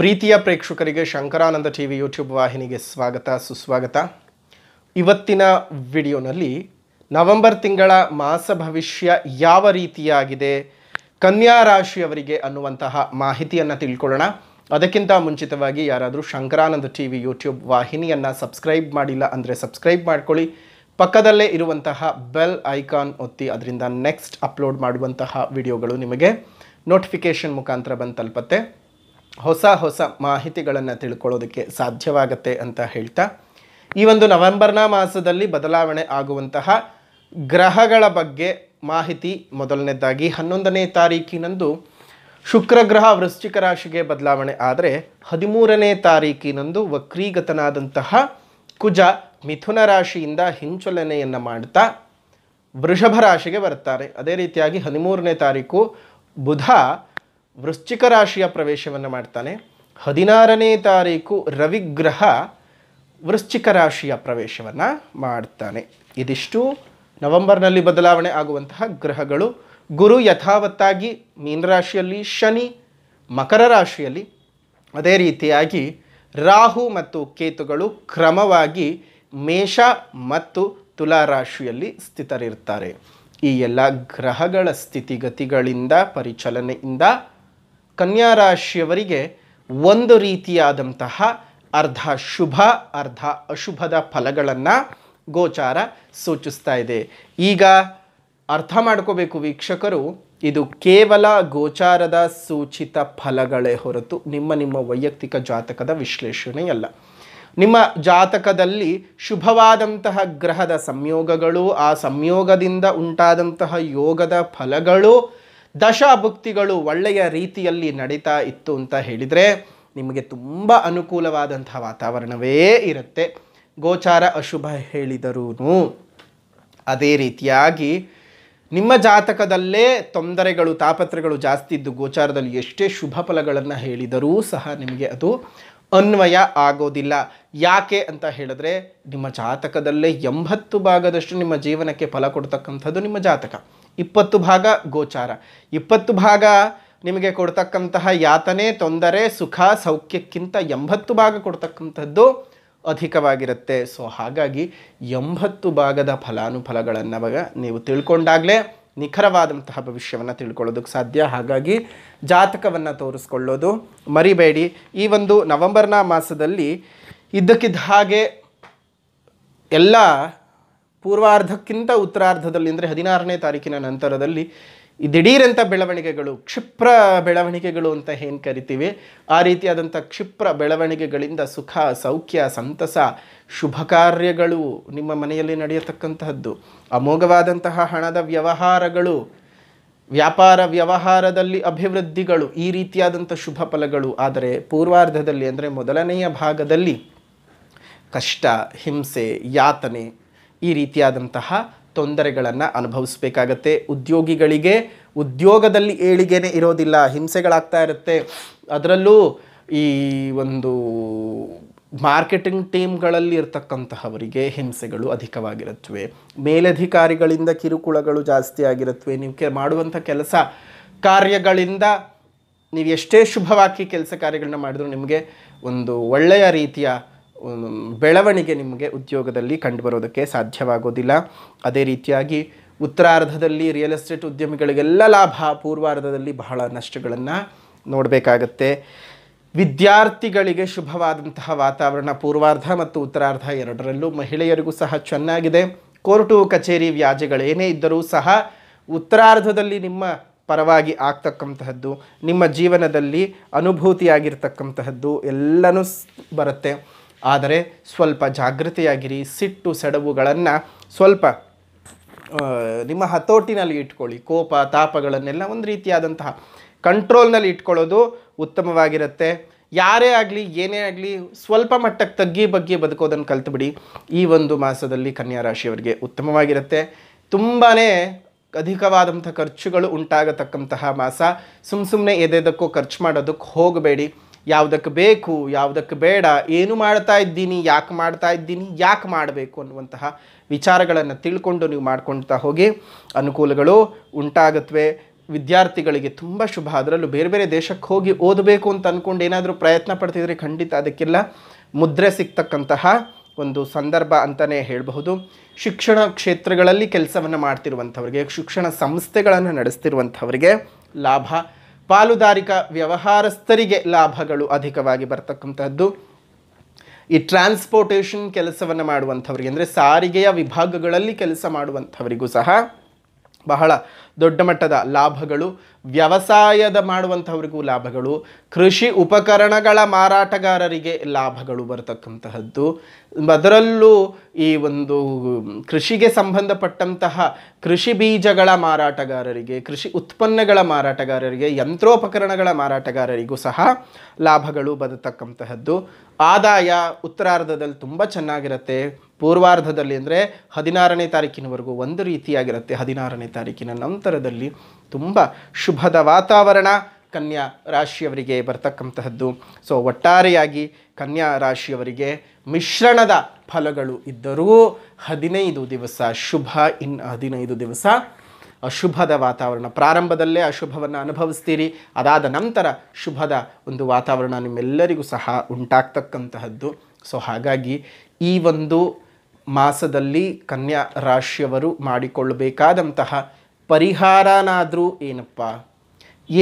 ಪ್ರೀತಿಯ ಪ್ರೇಕ್ಷಕರಿಗೆ Shankaranand T V YouTube ವಾಹಿನಿಗೆ ಸ್ವಾಗತ ಸುಸ್ವಾಗತ ಇವತ್ತಿನ ವಿಡಿಯೋನಲ್ಲಿ ನವೆಂಬರ್ ತಿಂಗಳ ಮಾಸ ಭವಿಷ್ಯ ಯಾವ ರೀತಿಯಾಗಿದೆ ಕನ್ಯಾ ರಾಶಿಯವರಿಗೆ ಅನ್ನುವಂತಹ ಮಾಹಿತಿಯನ್ನು ತಿಳ್ಕೊಳ್ಳೋಣ ಅದಕ್ಕಿಂತ ಮುಂಚಿತವಾಗಿ ಯಾರಾದರೂ ಶಂಕರಾನಂದ ಟಿ ವಿ ಯೂಟ್ಯೂಬ್ ವಾಹಿನಿಯನ್ನು ಸಬ್ಸ್ಕ್ರೈಬ್ ಮಾಡಿಲ್ಲ ಅಂದರೆ ಸಬ್ಸ್ಕ್ರೈಬ್ ಮಾಡ್ಕೊಳ್ಳಿ ಪಕ್ಕದಲ್ಲೇ ಇರುವಂತಹ ಬೆಲ್ ಐಕಾನ್ ಒತ್ತಿ ಅದರಿಂದ ನೆಕ್ಸ್ಟ್ ಅಪ್ಲೋಡ್ ಮಾಡುವಂತಹ ವಿಡಿಯೋಗಳು ನಿಮಗೆ ನೋಟಿಫಿಕೇಷನ್ ಮುಖಾಂತರ ಬಂದು ತಲುಪತ್ತೆ ಹೊಸ ಹೊಸ ಮಾಹಿತಿಗಳನ್ನು ತಿಳ್ಕೊಳ್ಳೋದಕ್ಕೆ ಸಾಧ್ಯವಾಗತ್ತೆ ಅಂತ ಹೇಳ್ತಾ ಈ ಒಂದು ನವೆಂಬರ್ನ ಮಾಸದಲ್ಲಿ ಬದಲಾವಣೆ ಆಗುವಂತಹ ಗ್ರಹಗಳ ಬಗ್ಗೆ ಮಾಹಿತಿ ಮೊದಲನೇದಾಗಿ ಹನ್ನೊಂದನೇ ತಾರೀಕಿನಂದು ಶುಕ್ರಗ್ರಹ ವೃಶ್ಚಿಕ ರಾಶಿಗೆ ಬದಲಾವಣೆ ಆದರೆ ಹದಿಮೂರನೇ ತಾರೀಕಿನಂದು ವಕ್ರೀಗತನಾದಂತಹ ಕುಜ ಮಿಥುನ ರಾಶಿಯಿಂದ ಹಿಂಚಲನೆಯನ್ನು ಮಾಡ್ತಾ ವೃಷಭ ರಾಶಿಗೆ ಬರ್ತಾರೆ ಅದೇ ರೀತಿಯಾಗಿ ಹದಿಮೂರನೇ ತಾರೀಕು ಬುಧ ವೃಶ್ಚಿಕ ರಾಶಿಯ ಪ್ರವೇಶವನ್ನು ಮಾಡ್ತಾನೆ ಹದಿನಾರನೇ ತಾರೀಕು ರವಿಗ್ರಹ ವೃಶ್ಚಿಕ ರಾಶಿಯ ಪ್ರವೇಶವನ್ನು ಮಾಡ್ತಾನೆ ಇದಿಷ್ಟು ನವೆಂಬರ್ನಲ್ಲಿ ಬದಲಾವಣೆ ಆಗುವಂತಹ ಗ್ರಹಗಳು ಗುರು ಯಥಾವತ್ತಾಗಿ ಮೀನರಾಶಿಯಲ್ಲಿ ಶನಿ ಮಕರ ರಾಶಿಯಲ್ಲಿ ಅದೇ ರೀತಿಯಾಗಿ ರಾಹು ಮತ್ತು ಕೇತುಗಳು ಕ್ರಮವಾಗಿ ಮೇಷ ಮತ್ತು ತುಲಾ ರಾಶಿಯಲ್ಲಿ ಸ್ಥಿತರಿರ್ತಾರೆ ಈ ಎಲ್ಲ ಗ್ರಹಗಳ ಸ್ಥಿತಿಗತಿಗಳಿಂದ ಪರಿಚಲನೆಯಿಂದ ಕನ್ಯಾ ರಾಶಿಯವರಿಗೆ ಒಂದು ರೀತಿಯಾದಂತಹ ಅರ್ಧ ಶುಭ ಅರ್ಧ ಅಶುಭದ ಫಲಗಳನ್ನು ಗೋಚಾರ ಸೂಚಿಸ್ತಾ ಇದೆ ಈಗ ಅರ್ಥ ಮಾಡ್ಕೋಬೇಕು ವೀಕ್ಷಕರು ಇದು ಕೇವಲ ಗೋಚಾರದ ಸೂಚಿತ ಫಲಗಳೇ ಹೊರತು ನಿಮ್ಮ ನಿಮ್ಮ ವೈಯಕ್ತಿಕ ಜಾತಕದ ವಿಶ್ಲೇಷಣೆಯಲ್ಲ ನಿಮ್ಮ ಜಾತಕದಲ್ಲಿ ಶುಭವಾದಂತಹ ಗ್ರಹದ ಸಂಯೋಗಗಳು ಆ ಸಂಯೋಗದಿಂದ ಉಂಟಾದಂತಹ ಯೋಗದ ಫಲಗಳು ದಶಾಭುಕ್ತಿಗಳು ಒಳ್ಳೆಯ ರೀತಿಯಲ್ಲಿ ನಡೀತಾ ಇತ್ತು ಅಂತ ಹೇಳಿದರೆ ನಿಮಗೆ ತುಂಬ ಅನುಕೂಲವಾದಂಥ ವಾತಾವರಣವೇ ಇರುತ್ತೆ ಗೋಚಾರ ಅಶುಭ ಹೇಳಿದರೂ ಅದೇ ರೀತಿಯಾಗಿ ನಿಮ್ಮ ಜಾತಕದಲ್ಲೇ ತೊಂದರೆಗಳು ತಾಪತ್ರೆಗಳು ಜಾಸ್ತಿ ಇದ್ದು ಗೋಚಾರದಲ್ಲಿ ಎಷ್ಟೇ ಶುಭ ಫಲಗಳನ್ನು ಹೇಳಿದರೂ ಸಹ ನಿಮಗೆ ಅದು ಅನ್ವಯ ಆಗೋದಿಲ್ಲ ಯಾಕೆ ಅಂತ ಹೇಳಿದ್ರೆ ನಿಮ್ಮ ಜಾತಕದಲ್ಲೇ ಎಂಬತ್ತು ಭಾಗದಷ್ಟು ನಿಮ್ಮ ಜೀವನಕ್ಕೆ ಫಲ ಕೊಡ್ತಕ್ಕಂಥದ್ದು ನಿಮ್ಮ ಜಾತಕ ಇಪ್ಪತ್ತು ಭಾಗ ಗೋಚಾರ ಇಪ್ಪತ್ತು ಭಾಗ ನಿಮಗೆ ಕೊಡ್ತಕ್ಕಂತಹ ಯಾತನೆ ತೊಂದರೆ ಸುಖ ಸೌಖ್ಯಕ್ಕಿಂತ ಎಂಬತ್ತು ಭಾಗ ಕೊಡ್ತಕ್ಕಂಥದ್ದು ಅಧಿಕವಾಗಿರುತ್ತೆ ಸೊ ಹಾಗಾಗಿ ಎಂಬತ್ತು ಭಾಗದ ಫಲಾನುಫಲಗಳನ್ನು ಅವಾಗ ನೀವು ತಿಳ್ಕೊಂಡಾಗಲೇ ನಿಖರವಾದಂತಹ ಭವಿಷ್ಯವನ್ನು ತಿಳ್ಕೊಳ್ಳೋದಕ್ಕೆ ಸಾಧ್ಯ ಹಾಗಾಗಿ ಜಾತಕವನ್ನು ತೋರಿಸ್ಕೊಳ್ಳೋದು ಮರಿಬೇಡಿ ಈ ಒಂದು ನವೆಂಬರ್ನ ಮಾಸದಲ್ಲಿ ಇದ್ದಕ್ಕಿದ್ದ ಹಾಗೆ ಎಲ್ಲ ಪೂರ್ವಾರ್ಧಕ್ಕಿಂತ ಉತ್ತರಾರ್ಧದಲ್ಲಿ ಅಂದರೆ ಹದಿನಾರನೇ ತಾರೀಕಿನ ನಂತರದಲ್ಲಿ ದಿಢೀರಂಥ ಬೆಳವಣಿಗೆಗಳು ಕ್ಷಿಪ್ರ ಬೆಳವಣಿಗೆಗಳು ಅಂತ ಏನು ಕರಿತೀವಿ ಆ ರೀತಿಯಾದಂಥ ಕ್ಷಿಪ್ರ ಬೆಳವಣಿಗೆಗಳಿಂದ ಸುಖ ಸೌಖ್ಯ ಸಂತಸ ಶುಭ ಕಾರ್ಯಗಳು ನಿಮ್ಮ ಮನೆಯಲ್ಲಿ ನಡೆಯತಕ್ಕಂತಹದ್ದು ಅಮೋಘವಾದಂತಹ ಹಣದ ವ್ಯವಹಾರಗಳು ವ್ಯಾಪಾರ ವ್ಯವಹಾರದಲ್ಲಿ ಅಭಿವೃದ್ಧಿಗಳು ಈ ರೀತಿಯಾದಂಥ ಶುಭ ಫಲಗಳು ಆದರೆ ಪೂರ್ವಾರ್ಧದಲ್ಲಿ ಅಂದರೆ ಮೊದಲನೆಯ ಭಾಗದಲ್ಲಿ ಕಷ್ಟ ಹಿಂಸೆ ಯಾತನೆ ಈ ರೀತಿಯಾದಂತಹ ತೊಂದರೆಗಳನ್ನು ಅನುಭವಿಸಬೇಕಾಗತ್ತೆ ಉದ್ಯೋಗಿಗಳಿಗೆ ಉದ್ಯೋಗದಲ್ಲಿ ಏಳಿಗೆನೇ ಇರೋದಿಲ್ಲ ಹಿಂಸೆಗಳಾಗ್ತಾ ಇರುತ್ತೆ ಅದರಲ್ಲೂ ಈ ಒಂದು ಮಾರ್ಕೆಟಿಂಗ್ ಟೀಮ್ಗಳಲ್ಲಿ ಇರ್ತಕ್ಕಂತಹವರಿಗೆ ಹಿಂಸೆಗಳು ಅಧಿಕವಾಗಿರುತ್ತವೆ ಮೇಲಧಿಕಾರಿಗಳಿಂದ ಕಿರುಕುಳಗಳು ಜಾಸ್ತಿ ಆಗಿರುತ್ತವೆ ನೀವು ಕೆ ಮಾಡುವಂಥ ಕೆಲಸ ಕಾರ್ಯಗಳಿಂದ ನೀವು ಎಷ್ಟೇ ಶುಭವಾಗಿ ಕೆಲಸ ಕಾರ್ಯಗಳನ್ನ ಮಾಡಿದ್ರು ನಿಮಗೆ ಒಂದು ಒಳ್ಳೆಯ ರೀತಿಯ ಬೆಳವಣಿಗೆ ನಿಮಗೆ ಉದ್ಯೋಗದಲ್ಲಿ ಕಂಡುಬರೋದಕ್ಕೆ ಸಾಧ್ಯವಾಗೋದಿಲ್ಲ ಅದೇ ರೀತಿಯಾಗಿ ಉತ್ತರಾರ್ಧದಲ್ಲಿ ರಿಯಲ್ ಎಸ್ಟೇಟ್ ಉದ್ಯಮಿಗಳಿಗೆಲ್ಲ ಲಾಭ ಪೂರ್ವಾರ್ಧದಲ್ಲಿ ಬಹಳ ನಷ್ಟಗಳನ್ನು ನೋಡಬೇಕಾಗತ್ತೆ ವಿದ್ಯಾರ್ಥಿಗಳಿಗೆ ಶುಭವಾದಂತಹ ವಾತಾವರಣ ಪೂರ್ವಾರ್ಧ ಮತ್ತು ಉತ್ತರಾರ್ಧ ಎರಡರಲ್ಲೂ ಮಹಿಳೆಯರಿಗೂ ಸಹ ಚೆನ್ನಾಗಿದೆ ಕೋರ್ಟು ಕಚೇರಿ ವ್ಯಾಜ್ಯಗಳೇನೇ ಇದ್ದರೂ ಸಹ ಉತ್ತರಾರ್ಧದಲ್ಲಿ ನಿಮ್ಮ ಪರವಾಗಿ ಆಗ್ತಕ್ಕಂತಹದ್ದು ನಿಮ್ಮ ಜೀವನದಲ್ಲಿ ಅನುಭೂತಿಯಾಗಿರ್ತಕ್ಕಂತಹದ್ದು ಎಲ್ಲನೂ ಬರುತ್ತೆ ಆದರೆ ಸ್ವಲ್ಪ ಜಾಗೃತಿಯಾಗಿರಿ ಸಿಟ್ಟು ಸೆಡವುಗಳನ್ನು ಸ್ವಲ್ಪ ನಿಮ್ಮ ಹತೋಟಿನಲ್ಲಿ ಇಟ್ಕೊಳ್ಳಿ ಕೋಪ ತಾಪಗಳನ್ನೆಲ್ಲ ಒಂದು ರೀತಿಯಾದಂತಹ ಕಂಟ್ರೋಲ್ನಲ್ಲಿ ಇಟ್ಕೊಳ್ಳೋದು ಉತ್ತಮವಾಗಿರುತ್ತೆ ಯಾರೇ ಆಗಲಿ ಏನೇ ಆಗಲಿ ಸ್ವಲ್ಪ ಮಟ್ಟಕ್ಕೆ ತಗ್ಗಿ ಬಗ್ಗೆ ಬದುಕೋದನ್ನು ಕಲ್ತುಬಿಡಿ ಈ ಒಂದು ಮಾಸದಲ್ಲಿ ಕನ್ಯಾ ರಾಶಿಯವರಿಗೆ ಉತ್ತಮವಾಗಿರುತ್ತೆ ತುಂಬಾ ಅಧಿಕವಾದಂಥ ಖರ್ಚುಗಳು ಉಂಟಾಗತಕ್ಕಂತಹ ಮಾಸ ಸುಮ್ಮ ಸುಮ್ಮನೆ ಎದೆದಕ್ಕೂ ಖರ್ಚು ಮಾಡೋದಕ್ಕೆ ಹೋಗಬೇಡಿ ಯಾವುದಕ್ಕೆ ಬೇಕು ಯಾವುದಕ್ಕೆ ಬೇಡ ಏನು ಮಾಡ್ತಾ ಇದ್ದೀನಿ ಯಾಕೆ ಮಾಡ್ತಾ ಇದ್ದೀನಿ ಯಾಕೆ ಮಾಡಬೇಕು ಅನ್ನುವಂತಹ ವಿಚಾರಗಳನ್ನು ತಿಳ್ಕೊಂಡು ನೀವು ಮಾಡ್ಕೊಳ್ತಾ ಹೋಗಿ ಅನುಕೂಲಗಳು ಉಂಟಾಗತ್ವೆ ವಿದ್ಯಾರ್ಥಿಗಳಿಗೆ ತುಂಬ ಶುಭ ಅದರಲ್ಲೂ ಬೇರೆ ಬೇರೆ ದೇಶಕ್ಕೆ ಹೋಗಿ ಓದಬೇಕು ಅಂತ ಅಂದ್ಕೊಂಡು ಏನಾದರೂ ಪ್ರಯತ್ನ ಪಡ್ತಿದ್ರೆ ಖಂಡಿತ ಅದಕ್ಕೆಲ್ಲ ಮುದ್ರೆ ಸಿಗ್ತಕ್ಕಂತಹ ಒಂದು ಸಂದರ್ಭ ಅಂತಲೇ ಹೇಳಬಹುದು ಶಿಕ್ಷಣ ಕ್ಷೇತ್ರಗಳಲ್ಲಿ ಕೆಲಸವನ್ನು ಮಾಡ್ತಿರುವಂಥವ್ರಿಗೆ ಶಿಕ್ಷಣ ಸಂಸ್ಥೆಗಳನ್ನು ನಡೆಸ್ತಿರುವಂಥವ್ರಿಗೆ ಲಾಭ ಪಾಲುದಾರಿಕಾ ವ್ಯವಹಾರಸ್ಥರಿಗೆ ಲಾಭಗಳು ಅಧಿಕವಾಗಿ ಬರ್ತಕ್ಕಂಥದ್ದು ಈ ಟ್ರಾನ್ಸ್ಪೋರ್ಟೇಷನ್ ಕೆಲಸವನ್ನು ಮಾಡುವಂಥವ್ರಿಗೆ ಅಂದರೆ ಸಾರಿಗೆಯ ವಿಭಾಗಗಳಲ್ಲಿ ಕೆಲಸ ಮಾಡುವಂಥವರಿಗೂ ಸಹ ಬಹಳ ದೊಡ್ಡ ಮಟ್ಟದ ಲಾಭಗಳು ವ್ಯವಸಾಯದ ಮಾಡುವಂಥವ್ರಿಗೂ ಲಾಭಗಳು ಕೃಷಿ ಉಪಕರಣಗಳ ಮಾರಾಟಗಾರರಿಗೆ ಲಾಭಗಳು ಬರತಕ್ಕಂತಹದ್ದು ಅದರಲ್ಲೂ ಈ ಒಂದು ಕೃಷಿಗೆ ಸಂಬಂಧಪಟ್ಟಂತಹ ಕೃಷಿ ಬೀಜಗಳ ಮಾರಾಟಗಾರರಿಗೆ ಕೃಷಿ ಉತ್ಪನ್ನಗಳ ಮಾರಾಟಗಾರರಿಗೆ ಯಂತ್ರೋಪಕರಣಗಳ ಮಾರಾಟಗಾರರಿಗೂ ಸಹ ಲಾಭಗಳು ಬರತಕ್ಕಂತಹದ್ದು ಆದಾಯ ಉತ್ತರಾರ್ಧದಲ್ಲಿ ತುಂಬ ಚೆನ್ನಾಗಿರುತ್ತೆ ಪೂರ್ವಾರ್ಧದಲ್ಲಿ ಅಂದರೆ ಹದಿನಾರನೇ ತಾರೀಕಿನವರೆಗೂ ಒಂದು ರೀತಿಯಾಗಿರುತ್ತೆ ಹದಿನಾರನೇ ತಾರೀಕಿನ ನಂತರದಲ್ಲಿ ತುಂಬ ಶುಭದ ವಾತಾವರಣ ಕನ್ಯಾ ರಾಶಿಯವರಿಗೆ ಬರ್ತಕ್ಕಂತಹದ್ದು ಸೊ ಒಟ್ಟಾರೆಯಾಗಿ ಕನ್ಯಾ ರಾಶಿಯವರಿಗೆ ಮಿಶ್ರಣದ ಫಲಗಳು ಇದ್ದರೂ ಹದಿನೈದು ದಿವಸ ಶುಭ ಇನ್ ಹದಿನೈದು ದಿವಸ ಅಶುಭದ ವಾತಾವರಣ ಪ್ರಾರಂಭದಲ್ಲೇ ಅಶುಭವನ್ನು ಅನುಭವಿಸ್ತೀರಿ ಅದಾದ ನಂತರ ಶುಭದ ಒಂದು ವಾತಾವರಣ ನಿಮ್ಮೆಲ್ಲರಿಗೂ ಸಹ ಉಂಟಾಗ್ತಕ್ಕಂತಹದ್ದು ಸೊ ಹಾಗಾಗಿ ಈ ಒಂದು ಮಾಸದಲ್ಲಿ ಕನ್ಯಾ ರಾಶಿಯವರು ಮಾಡಿಕೊಳ್ಳಬೇಕಾದಂತಹ ಪರಿಹಾರನಾದರೂ ಏನಪ್ಪ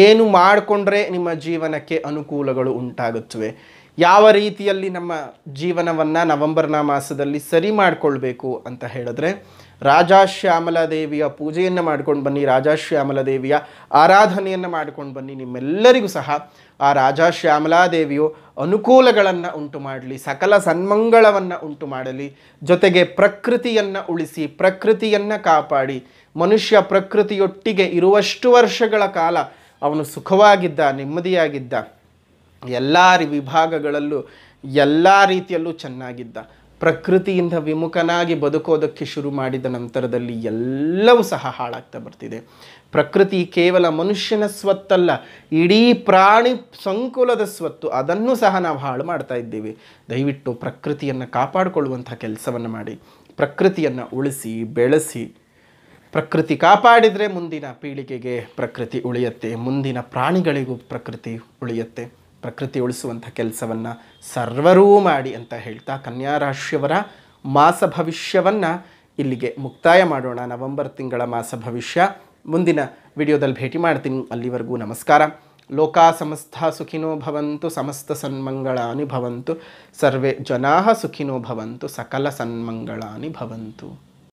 ಏನು ಮಾಡಿಕೊಂಡ್ರೆ ನಿಮ್ಮ ಜೀವನಕ್ಕೆ ಅನುಕೂಲಗಳು ಉಂಟಾಗುತ್ತವೆ ಯಾವ ರೀತಿಯಲ್ಲಿ ನಮ್ಮ ಜೀವನವನ್ನು ನವೆಂಬರ್ನ ಮಾಸದಲ್ಲಿ ಸರಿ ಮಾಡಿಕೊಳ್ಬೇಕು ಅಂತ ಹೇಳಿದ್ರೆ ರಾಜಾಶ್ಯಾಮಲ ದೇವಿಯ ಪೂಜೆಯನ್ನು ಮಾಡ್ಕೊಂಡು ಬನ್ನಿ ರಾಜಾಶ್ಯಾಮಲ ದೇವಿಯ ಆರಾಧನೆಯನ್ನು ಮಾಡ್ಕೊಂಡು ಬನ್ನಿ ನಿಮ್ಮೆಲ್ಲರಿಗೂ ಸಹ ಆ ರಾಜಶ್ಯಾಮಲಾದೇವಿಯು ಅನುಕೂಲಗಳನ್ನು ಉಂಟು ಮಾಡಲಿ ಸಕಲ ಸನ್ಮಂಗಳವನ್ನು ಉಂಟು ಮಾಡಲಿ ಜೊತೆಗೆ ಪ್ರಕೃತಿಯನ್ನು ಉಳಿಸಿ ಪ್ರಕೃತಿಯನ್ನು ಕಾಪಾಡಿ ಮನುಷ್ಯ ಪ್ರಕೃತಿಯೊಟ್ಟಿಗೆ ಇರುವಷ್ಟು ವರ್ಷಗಳ ಕಾಲ ಅವನು ಸುಖವಾಗಿದ್ದ ನೆಮ್ಮದಿಯಾಗಿದ್ದ ಎಲ್ಲ ವಿಭಾಗಗಳಲ್ಲೂ ಎಲ್ಲ ರೀತಿಯಲ್ಲೂ ಚೆನ್ನಾಗಿದ್ದ ಪ್ರಕೃತಿಯಿಂದ ವಿಮುಖನಾಗಿ ಬದುಕೋದಕ್ಕೆ ಶುರು ಮಾಡಿದ ನಂತರದಲ್ಲಿ ಎಲ್ಲವೂ ಸಹ ಹಾಳಾಗ್ತಾ ಬರ್ತಿದೆ ಪ್ರಕೃತಿ ಕೇವಲ ಮನುಷ್ಯನ ಸ್ವತ್ತಲ್ಲ ಇಡೀ ಪ್ರಾಣಿ ಸಂಕುಲದ ಸ್ವತ್ತು ಅದನ್ನು ಸಹ ನಾವು ಹಾಳು ಮಾಡ್ತಾ ಇದ್ದೀವಿ ದಯವಿಟ್ಟು ಪ್ರಕೃತಿಯನ್ನು ಕಾಪಾಡಿಕೊಳ್ಳುವಂಥ ಕೆಲಸವನ್ನು ಮಾಡಿ ಪ್ರಕೃತಿಯನ್ನು ಉಳಿಸಿ ಬೆಳೆಸಿ ಪ್ರಕೃತಿ ಕಾಪಾಡಿದರೆ ಮುಂದಿನ ಪೀಳಿಗೆಗೆ ಪ್ರಕೃತಿ ಉಳಿಯುತ್ತೆ ಮುಂದಿನ ಪ್ರಾಣಿಗಳಿಗೂ ಪ್ರಕೃತಿ ಉಳಿಯುತ್ತೆ ಪ್ರಕೃತಿ ಉಳಿಸುವಂಥ ಕೆಲಸವನ್ನು ಸರ್ವರೂ ಮಾಡಿ ಅಂತ ಹೇಳ್ತಾ ಕನ್ಯಾರಾಶಿಯವರ ಮಾಸ ಭವಿಷ್ಯವನ್ನು ಇಲ್ಲಿಗೆ ಮುಕ್ತಾಯ ಮಾಡೋಣ ನವೆಂಬರ್ ತಿಂಗಳ ಮಾಸ ಭವಿಷ್ಯ ಮುಂದಿನ ವಿಡಿಯೋದಲ್ಲಿ ಭೇಟಿ ಮಾಡ್ತೀನಿ ಅಲ್ಲಿವರೆಗೂ ನಮಸ್ಕಾರ ಲೋಕಾ ಸಮಸ್ತ ಸುಖಿನೋ ಭವಂತು ಸಮಸ್ತ ಸನ್ಮಂಗಳಾನಿ ಭವಂತು ಸರ್ವೇ ಜನಾ ಸುಖಿನೋ ಭವಂತು ಸಕಲ ಸನ್ಮಂಗಳಾನಿ ಭವಂತು